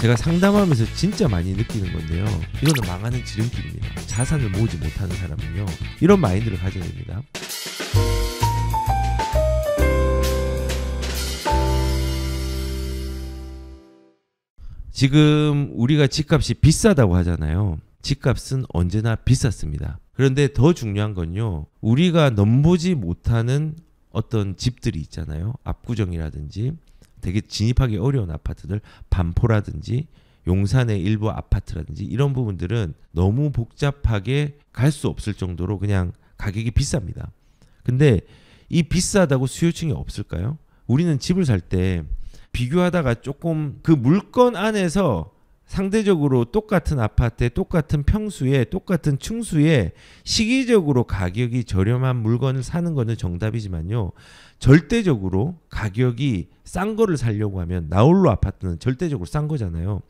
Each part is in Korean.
제가 상담하면서 진짜 많이 느끼는 건데요. 이거는 망하는 지름길입니다. 자산을 모으지 못하는 사람은요. 이런 마인드를 가져야 됩니다. 지금 우리가 집값이 비싸다고 하잖아요. 집값은 언제나 비쌌습니다. 그런데 더 중요한 건요. 우리가 넘보지 못하는 어떤 집들이 있잖아요. 압구정이라든지 되게 진입하기 어려운 아파트들 반포라든지 용산의 일부 아파트라든지 이런 부분들은 너무 복잡하게 갈 수 없을 정도로 그냥 가격이 비쌉니다. 근데 이 비싸다고 수요층이 없을까요? 우리는 집을 살 때 비교하다가 조금 그 물건 안에서 상대적으로 똑같은 아파트에 똑같은 평수에 똑같은 층수에 시기적으로 가격이 저렴한 물건을 사는 것은 정답이지만요. 절대적으로 가격이 싼 거를 살려고 하면 나홀로 아파트는 절대적으로 싼 거잖아요.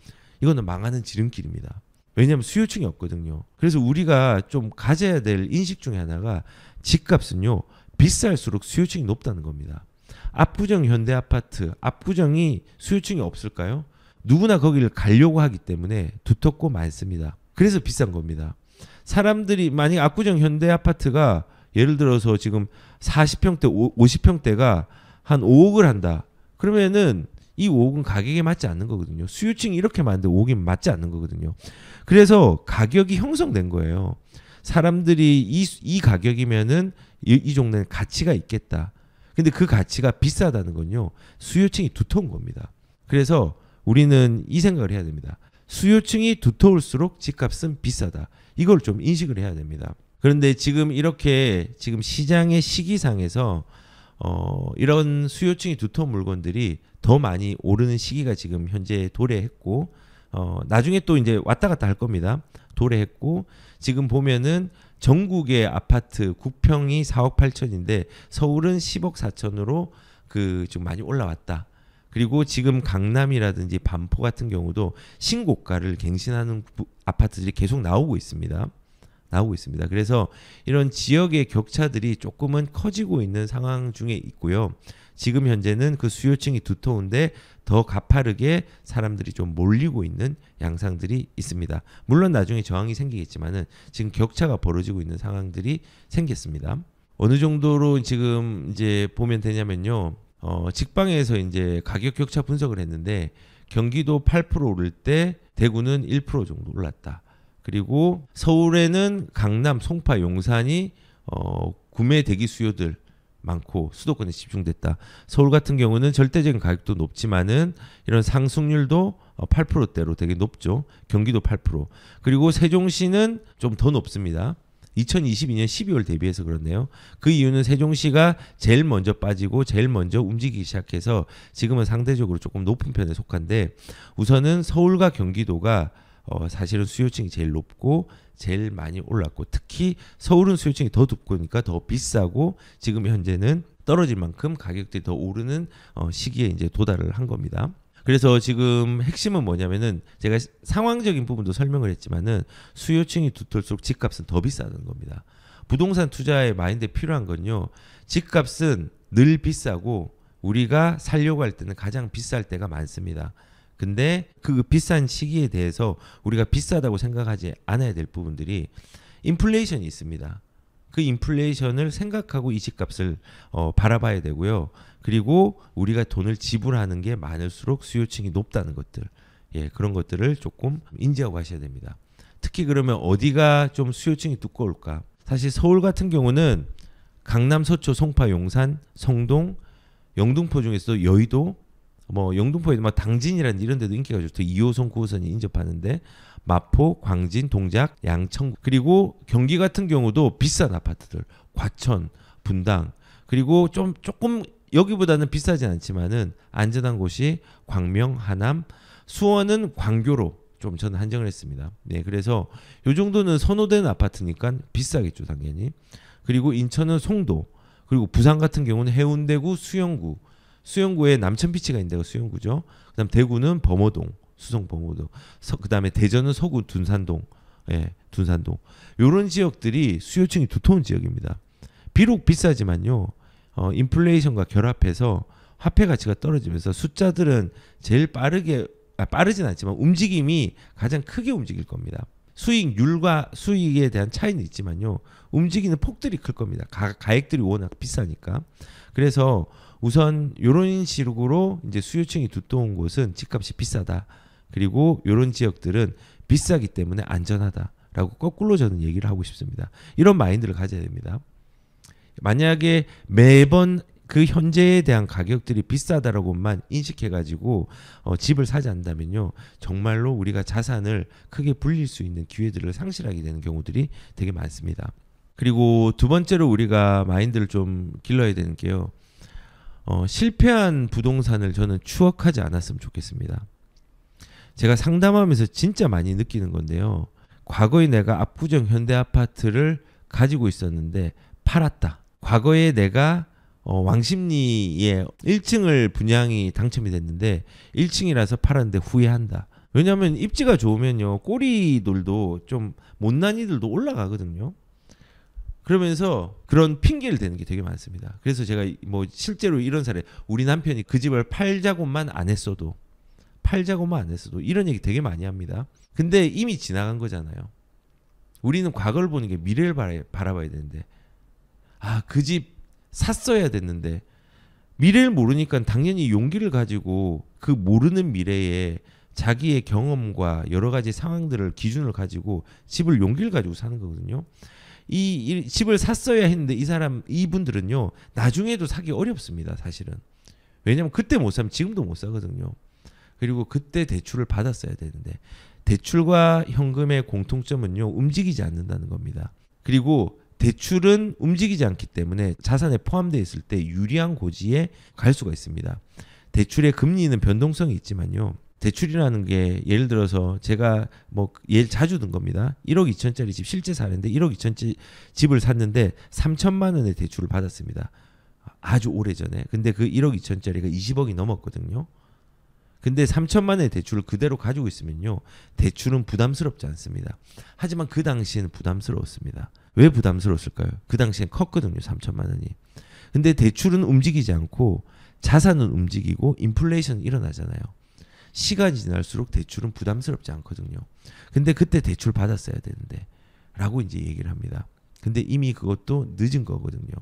이거는 망하는 지름길입니다. 왜냐하면 수요층이 없거든요. 그래서 우리가 좀 가져야 될 인식 중에 하나가 집값은요 비쌀수록 수요층이 높다는 겁니다. 압구정 현대 아파트 압구정이 수요층이 없을까요? 누구나 거기를 가려고 하기 때문에 두텁고 많습니다. 그래서 비싼 겁니다. 사람들이 만약 압구정 현대 아파트가 예를 들어서 지금 40평대, 50평대가 한 5억을 한다. 그러면은 이 5억은 가격에 맞지 않는 거거든요. 수요층이 이렇게 많은데 5억이 맞지 않는 거거든요. 그래서 가격이 형성된 거예요. 사람들이 이, 이 가격이면은 이, 이종래는 가치가 있겠다. 근데 그 가치가 비싸다는 건요. 수요층이 두터운 겁니다. 그래서 우리는 이 생각을 해야 됩니다. 수요층이 두터울수록 집값은 비싸다. 이걸 좀 인식을 해야 됩니다. 그런데 지금 이렇게 지금 시장의 시기상에서 어, 이런 수요층이 두터운 물건들이 더 많이 오르는 시기가 지금 현재 도래했고 어, 나중에 또 이제 왔다 갔다 할 겁니다. 도래했고 지금 보면은 전국의 아파트 9평이 4억 8천인데 서울은 10억 4천으로 그 좀 많이 올라왔다. 그리고 지금 강남이라든지 반포 같은 경우도 신고가를 갱신하는 아파트들이 계속 나오고 있습니다. 나오고 있습니다. 그래서 이런 지역의 격차들이 조금은 커지고 있는 상황 중에 있고요. 지금 현재는 그 수요층이 두터운데 더 가파르게 사람들이 좀 몰리고 있는 양상들이 있습니다. 물론 나중에 저항이 생기겠지만은 지금 격차가 벌어지고 있는 상황들이 생겼습니다. 어느 정도로 지금 이제 보면 되냐면요. 어, 직방에서 이제 가격 격차 분석을 했는데 경기도 8% 오를 때 대구는 1% 정도 올랐다. 그리고 서울에는 강남, 송파, 용산이 어, 구매 대기 수요들 많고 수도권에 집중됐다. 서울 같은 경우는 절대적인 가격도 높지만은 이런 상승률도 8%대로 어, 되게 높죠. 경기도 8%. 그리고 세종시는 좀 더 높습니다. 2022년 12월 대비해서 그렇네요. 그 이유는 세종시가 제일 먼저 빠지고 제일 먼저 움직이기 시작해서 지금은 상대적으로 조금 높은 편에 속한데 우선은 서울과 경기도가 어, 사실은 수요층이 제일 높고 제일 많이 올랐고 특히 서울은 수요층이 더 높으니까 그러니까 더 비싸고 지금 현재는 떨어질 만큼 가격들이 더 오르는 어, 시기에 이제 도달을 한 겁니다. 그래서 지금 핵심은 뭐냐면은 제가 상황적인 부분도 설명을 했지만은 수요층이 두툴수록 집값은 더 비싸는 겁니다. 부동산 투자에 마인드에 필요한 건요. 집값은 늘 비싸고 우리가 살려고 할 때는 가장 비쌀 때가 많습니다. 근데 그 비싼 시기에 대해서 우리가 비싸다고 생각하지 않아야 될 부분들이 인플레이션이 있습니다. 그 인플레이션을 생각하고 이 집값을 어, 바라봐야 되고요. 그리고 우리가 돈을 지불하는 게 많을수록 수요층이 높다는 것들, 예 그런 것들을 조금 인지하고 하셔야 됩니다. 특히 그러면 어디가 좀 수요층이 두꺼울까? 사실 서울 같은 경우는 강남, 서초, 송파, 용산, 성동, 영등포 중에서 여의도, 뭐 영등포에 막 뭐 당진이라는 이런 데도 인기가 좋죠. 2호선, 9호선이 인접하는데 마포, 광진, 동작, 양천 그리고 경기 같은 경우도 비싼 아파트들 과천, 분당 그리고 좀 조금 여기보다는 비싸진 않지만은 안전한 곳이 광명, 하남, 수원은 광교로 좀 저는 한정을 했습니다. 네, 그래서 요 정도는 선호된 아파트니까 비싸겠죠, 당연히. 그리고 인천은 송도, 그리고 부산 같은 경우는 해운대구, 수영구, 수영구에 남천비치가 있는데가 수영구죠. 그다음 대구는 범어동, 수성 범어동. 서, 그다음에 대전은 서구 둔산동, 예, 둔산동. 요런 지역들이 수요층이 두터운 지역입니다. 비록 비싸지만요. 어, 인플레이션과 결합해서 화폐 가치가 떨어지면서 숫자들은 제일 빠르게 아, 빠르진 않지만 움직임이 가장 크게 움직일 겁니다. 수익률과 수익에 대한 차이는 있지만요. 움직이는 폭들이 클 겁니다. 가, 액들이 워낙 비싸니까. 그래서 우선 요런 식으로 이제 수요층이 두터운 곳은 집값이 비싸다. 그리고 요런 지역들은 비싸기 때문에 안전하다라고 거꾸로 저는 얘기를 하고 싶습니다. 이런 마인드를 가져야 됩니다. 만약에 매번 그 현재에 대한 가격들이 비싸다라고만 인식해가지고 어, 집을 사지 않는다면요 정말로 우리가 자산을 크게 불릴 수 있는 기회들을 상실하게 되는 경우들이 되게 많습니다. 그리고 두 번째로 우리가 마인드를 좀 길러야 되는 게요. 어, 실패한 부동산을 저는 추억하지 않았으면 좋겠습니다. 제가 상담하면서 진짜 많이 느끼는 건데요. 과거에 내가 압구정 현대 아파트를 가지고 있었는데 팔았다. 과거에 내가 어, 왕십리에 1층을 분양이 당첨이 됐는데 1층이라서 팔았는데 후회한다. 왜냐하면 입지가 좋으면요 꼬리들도 좀 못난이들도 올라가거든요. 그러면서 그런 핑계를 대는 게 되게 많습니다. 그래서 제가 뭐 실제로 이런 사례 우리 남편이 그 집을 팔자고만 안 했어도 팔자고만 안 했어도 이런 얘기 되게 많이 합니다. 근데 이미 지나간 거잖아요. 우리는 과거를 보는 게 미래를 바라, 봐야 되는데 아 그 집 샀어야 됐는데 미래를 모르니까 당연히 용기를 가지고 그 모르는 미래에 자기의 경험과 여러 가지 상황들을 기준을 가지고 집을 용기를 가지고 사는 거거든요. 이, 이 집을 샀어야 했는데 이 사람 이분들은요 나중에도 사기 어렵습니다 사실은 왜냐면 그때 못 사면 지금도 못 사거든요 그리고 그때 대출을 받았어야 되는데 대출과 현금의 공통점은요 움직이지 않는다는 겁니다 그리고 대출은 움직이지 않기 때문에 자산에 포함되어 있을 때 유리한 고지에 갈 수가 있습니다 대출의 금리는 변동성이 있지만요 대출이라는 게 예를 들어서 제가 뭐 예를 자주 든 겁니다. 1억 2천짜리 집 실제 사는데 1억 2천짜리 집을 샀는데 3천만 원의 대출을 받았습니다. 아주 오래전에. 근데 그 1억 2천짜리가 20억이 넘었거든요. 근데 3천만 원의 대출을 그대로 가지고 있으면요. 대출은 부담스럽지 않습니다. 하지만 그 당시에는 부담스러웠습니다. 왜 부담스러웠을까요? 그 당시엔 컸거든요. 3천만 원이. 근데 대출은 움직이지 않고 자산은 움직이고 인플레이션이 일어나잖아요. 시간이 지날수록 대출은 부담스럽지 않거든요. 근데 그때 대출 받았어야 되는데 라고 이제 얘기를 합니다. 근데 이미 그것도 늦은 거거든요.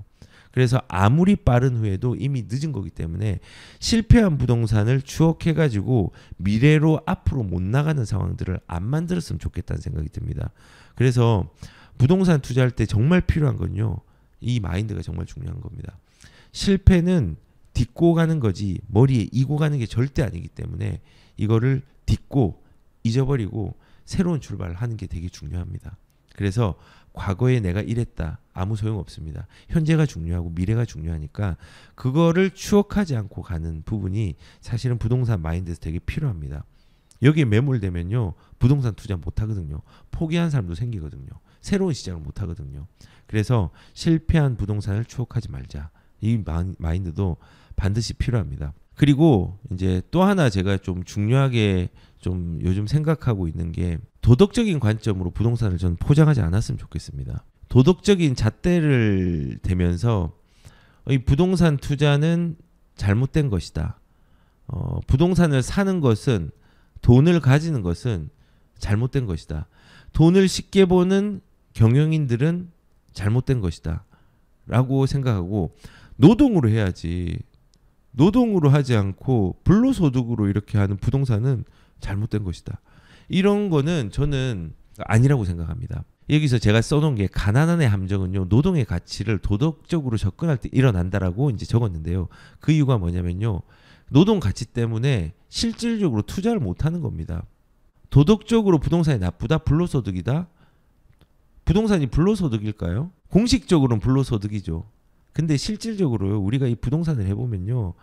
그래서 아무리 빠른 후에도 이미 늦은 거기 때문에 실패한 부동산을 추억해가지고 미래로 앞으로 못 나가는 상황들을 안 만들었으면 좋겠다는 생각이 듭니다. 그래서 부동산 투자할 때 정말 필요한 건요. 이 마인드가 정말 중요한 겁니다. 실패는 딛고 가는 거지 머리에 이고 가는 게 절대 아니기 때문에 이거를 딛고 잊어버리고 새로운 출발을 하는 게 되게 중요합니다. 그래서 과거에 내가 이랬다 아무 소용 없습니다. 현재가 중요하고 미래가 중요하니까 그거를 추억하지 않고 가는 부분이 사실은 부동산 마인드에서 되게 필요합니다. 여기에 매몰되면요 부동산 투자 못 하거든요. 포기한 사람도 생기거든요. 새로운 시작을 못 하거든요. 그래서 실패한 부동산을 추억하지 말자. 이 마인드도 반드시 필요합니다. 그리고 이제 또 하나 제가 좀 중요하게 좀 요즘 생각하고 있는 게 도덕적인 관점으로 부동산을 저는 포장하지 않았으면 좋겠습니다. 도덕적인 잣대를 대면서 이 부동산 투자는 잘못된 것이다. 어, 부동산을 사는 것은 돈을 가지는 것은 잘못된 것이다. 돈을 쉽게 버는 경영인들은 잘못된 것이다. 라고 생각하고 노동으로 해야지 노동으로 하지 않고 불로소득으로 이렇게 하는 부동산은 잘못된 것이다. 이런 거는 저는 아니라고 생각합니다. 여기서 제가 써놓은 게 가난한의 함정은요 노동의 가치를 도덕적으로 접근할 때 일어난다라고 이제 적었는데요 그 이유가 뭐냐면요 노동 가치 때문에 실질적으로 투자를 못하는 겁니다 도덕적으로 부동산이 나쁘다 불로소득이다 부동산이 불로소득일까요 공식적으로는 불로소득이죠 근데 실질적으로 우리가 이 부동산을 해보면요.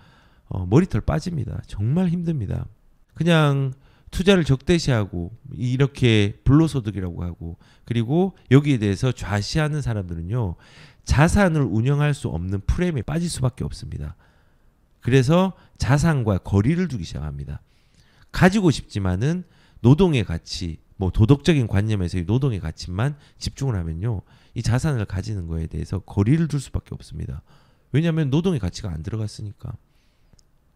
어, 머리털 빠집니다. 정말 힘듭니다. 그냥 투자를 적대시하고 이렇게 불로소득이라고 하고 그리고 여기에 대해서 좌시하는 사람들은요. 자산을 운영할 수 없는 프레임에 빠질 수밖에 없습니다. 그래서 자산과 거리를 두기 시작합니다. 가지고 싶지만은 노동의 가치, 뭐 도덕적인 관념에서의 노동의 가치만 집중을 하면요. 이 자산을 가지는 거에 대해서 거리를 둘 수밖에 없습니다. 왜냐하면 노동의 가치가 안 들어갔으니까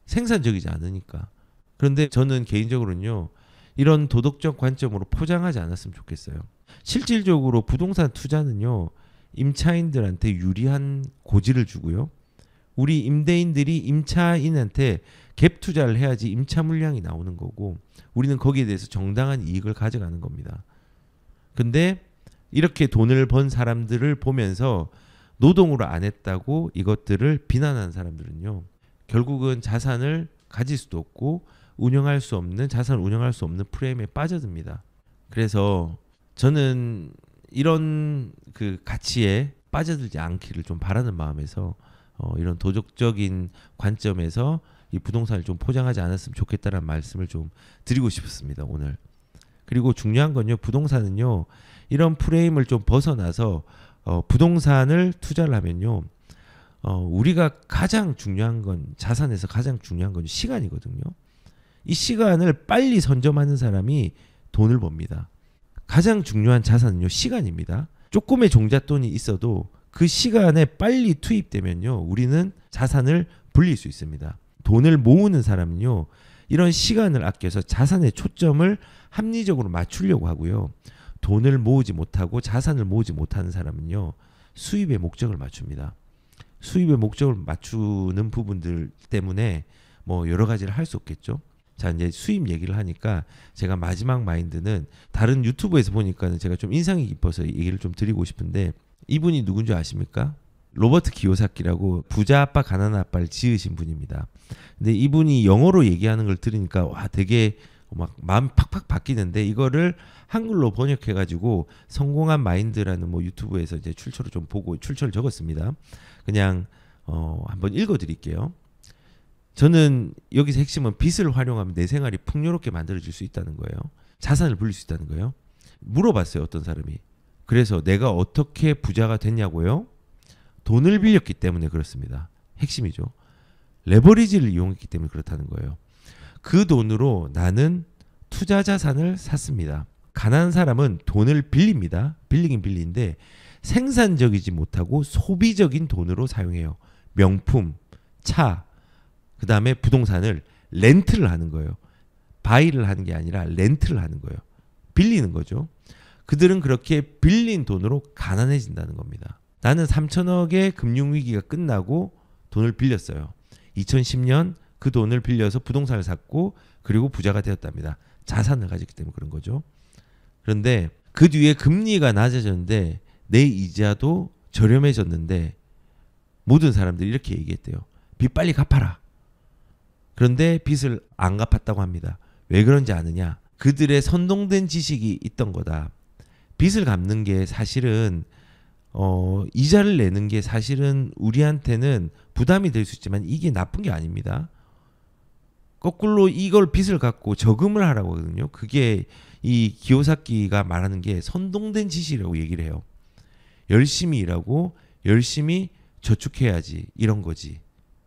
생산적이지 않으니까 그런데 저는 개인적으로는요 이런 도덕적 관점으로 포장하지 않았으면 좋겠어요. 실질적으로 부동산 투자는요 임차인들한테 유리한 고지를 주고요 우리 임대인들이 임차인한테 갭 투자를 해야지 임차 물량이 나오는 거고 우리는 거기에 대해서 정당한 이익을 가져가는 겁니다. 근데 이렇게 돈을 번 사람들을 보면서 노동으로 안 했다고 이것들을 비난한 사람들은요. 결국은 자산을 가질 수도 없고 운영할 수 없는 자산을 운영할 수 없는 프레임에 빠져듭니다. 그래서 저는 이런 그 가치에 빠져들지 않기를 좀 바라는 마음에서 어, 이런 도덕적인 관점에서 이 부동산을 좀 포장하지 않았으면 좋겠다는 말씀을 좀 드리고 싶었습니다 오늘. 그리고 중요한 건요, 부동산은요, 이런 프레임을 좀 벗어나서 어, 부동산을 투자를 하면요, 어, 우리가 가장 중요한 건 자산에서 가장 중요한 건 시간이거든요. 이 시간을 빨리 선점하는 사람이 돈을 법니다. 가장 중요한 자산은요, 시간입니다. 조금의 종잣돈이 있어도 그 시간에 빨리 투입되면요, 우리는 자산을 불릴 수 있습니다. 돈을 모으는 사람은요, 이런 시간을 아껴서 자산의 초점을 합리적으로 맞추려고 하고요. 돈을 모으지 못하고 자산을 모으지 못하는 사람은요. 수입의 목적을 맞춥니다. 수입의 목적을 맞추는 부분들 때문에 뭐 여러 가지를 할 수 없겠죠. 자 이제 수입 얘기를 하니까 제가 마지막 마인드는 다른 유튜브에서 보니까 는 제가 좀 인상이 깊어서 얘기를 좀 드리고 싶은데 이분이 누군지 아십니까? 로버트 기요사키라고 부자 아빠 가난한 아빠를 지으신 분입니다. 근데 이분이 영어로 얘기하는 걸 들으니까 와 되게 막 마음 팍팍 바뀌는데 이거를 한글로 번역해 가지고 성공한 마인드라는 뭐 유튜브에서 이제 출처를 좀 보고 출처를 적었습니다. 그냥 어 한번 읽어 드릴게요. 저는 여기서 핵심은 빚을 활용하면 내 생활이 풍요롭게 만들어질 수 있다는 거예요. 자산을 불릴 수 있다는 거예요. 물어봤어요 어떤 사람이. 그래서 내가 어떻게 부자가 됐냐고요? 돈을 빌렸기 때문에 그렇습니다. 핵심이죠. 레버리지를 이용했기 때문에 그렇다는 거예요. 그 돈으로 나는 투자 자산을 샀습니다. 가난한 사람은 돈을 빌립니다. 빌리긴 빌리는데 생산적이지 못하고 소비적인 돈으로 사용해요. 명품, 차, 그 다음에 부동산을 렌트를 하는 거예요. 바이를 하는 게 아니라 렌트를 하는 거예요. 빌리는 거죠. 그들은 그렇게 빌린 돈으로 가난해진다는 겁니다. 나는 3천억의 금융위기가 끝나고 돈을 빌렸어요. 2010년 그 돈을 빌려서 부동산을 샀고 그리고 부자가 되었답니다. 자산을 가졌기 때문에 그런 거죠. 그런데 그 뒤에 금리가 낮아졌는데 내 이자도 저렴해졌는데 모든 사람들이 이렇게 얘기했대요. 빚 빨리 갚아라. 그런데 빚을 안 갚았다고 합니다. 왜 그런지 아느냐? 그들의 선동된 지식이 있던 거다. 빚을 갚는 게 사실은 어, 이자를 내는 게 사실은 우리한테는 부담이 될 수 있지만 이게 나쁜 게 아닙니다. 거꾸로 이걸 빚을 갖고 저금을 하라고 하거든요. 그게 이기호사키가 말하는 게 선동된 지시라고 얘기를 해요. 열심히 일하고 열심히 저축해야지 이런 거지.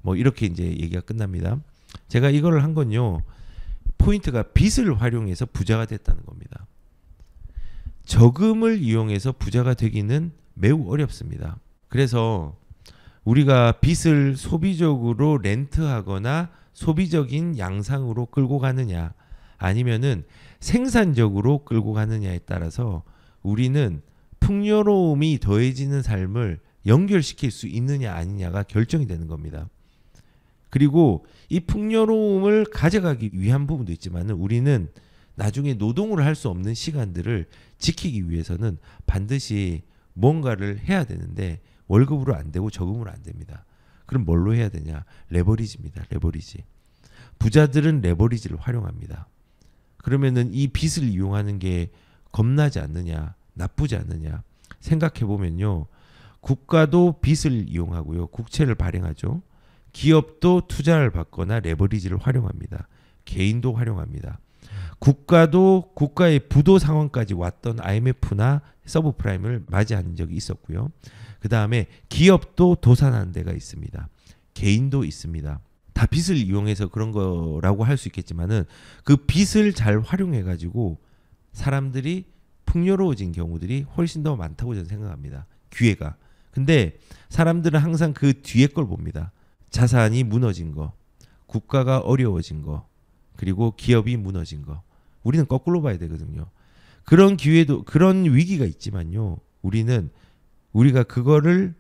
뭐 이렇게 이제 얘기가 끝납니다. 제가 이걸 한 건요. 포인트가 빚을 활용해서 부자가 됐다는 겁니다. 저금을 이용해서 부자가 되기는 매우 어렵습니다. 그래서 우리가 빚을 소비적으로 렌트하거나 소비적인 양상으로 끌고 가느냐 아니면은 생산적으로 끌고 가느냐에 따라서 우리는 풍요로움이 더해지는 삶을 연결시킬 수 있느냐 아니냐가 결정이 되는 겁니다. 그리고 이 풍요로움을 가져가기 위한 부분도 있지만 우리는 나중에 노동을 할 수 없는 시간들을 지키기 위해서는 반드시 뭔가를 해야 되는데 월급으로 안 되고 적금으로안 됩니다. 그럼 뭘로 해야 되냐? 레버리지입니다. 레버리지. 부자들은 레버리지를 활용합니다. 그러면은 이 빚을 이용하는 게 겁나지 않느냐? 나쁘지 않느냐? 생각해 보면요. 국가도 빚을 이용하고요. 국채를 발행하죠. 기업도 투자를 받거나 레버리지를 활용합니다. 개인도 활용합니다. 국가도 국가의 부도 상황까지 왔던 IMF나 서브프라임을 맞이한 적이 있었고요. 그 다음에 기업도 도산한 데가 있습니다. 개인도 있습니다. 다 빚을 이용해서 그런 거라고 할 수 있겠지만은 그 빚을 잘 활용해 가지고 사람들이 풍요로워진 경우들이 훨씬 더 많다고 저는 생각합니다. 기회가. 근데 사람들은 항상 그 뒤에 걸 봅니다. 자산이 무너진 거, 국가가 어려워진 거, 그리고 기업이 무너진 거. 우리는 거꾸로 봐야 되거든요. 그런 기회도 그런 위기가 있지만요. 우리는 우리가 그거를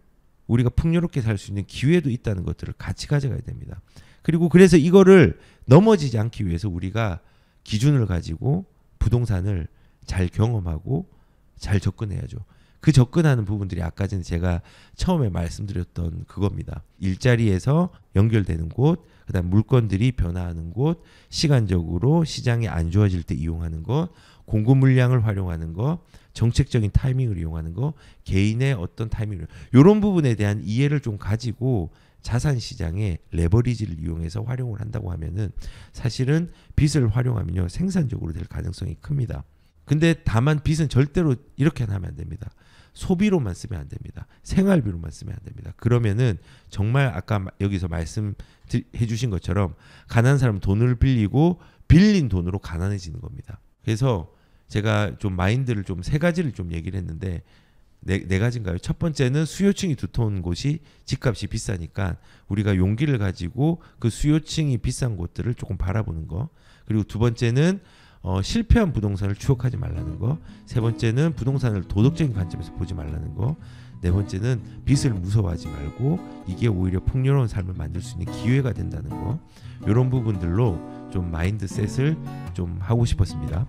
우리가 풍요롭게 살 수 있는 기회도 있다는 것들을 같이 가져가야 됩니다. 그리고 그래서 이거를 넘어지지 않기 위해서 우리가 기준을 가지고 부동산을 잘 경험하고 잘 접근해야죠. 그 접근하는 부분들이 아까 전에 제가 처음에 말씀드렸던 그겁니다. 일자리에서 연결되는 곳, 그다음 물건들이 변화하는 곳, 시간적으로 시장이 안 좋아질 때 이용하는 것, 공급 물량을 활용하는 것, 정책적인 타이밍을 이용하는 것, 개인의 어떤 타이밍을 이런 부분에 대한 이해를 좀 가지고 자산 시장에 레버리지를 이용해서 활용을 한다고 하면은 사실은 빚을 활용하면요 생산적으로 될 가능성이 큽니다. 근데 다만 빚은 절대로 이렇게 하면 안 됩니다. 소비로만 쓰면 안 됩니다. 생활비로만 쓰면 안 됩니다. 그러면은 정말 아까 여기서 말씀해 주신 것처럼 가난한 사람 돈을 빌리고 빌린 돈으로 가난해지는 겁니다. 그래서 제가 좀 마인드를 좀 세 가지를 좀 얘기를 했는데 네, 네 가지인가요? 첫 번째는 수요층이 두터운 곳이 집값이 비싸니까 우리가 용기를 가지고 그 수요층이 비싼 곳들을 조금 바라보는 거. 그리고 두 번째는 어, 실패한 부동산을 추억하지 말라는 거. 세 번째는 부동산을 도덕적인 관점에서 보지 말라는 거. 네 번째는 빚을 무서워하지 말고 이게 오히려 풍요로운 삶을 만들 수 있는 기회가 된다는 거. 이런 부분들로 좀 마인드셋을 좀 하고 싶었습니다.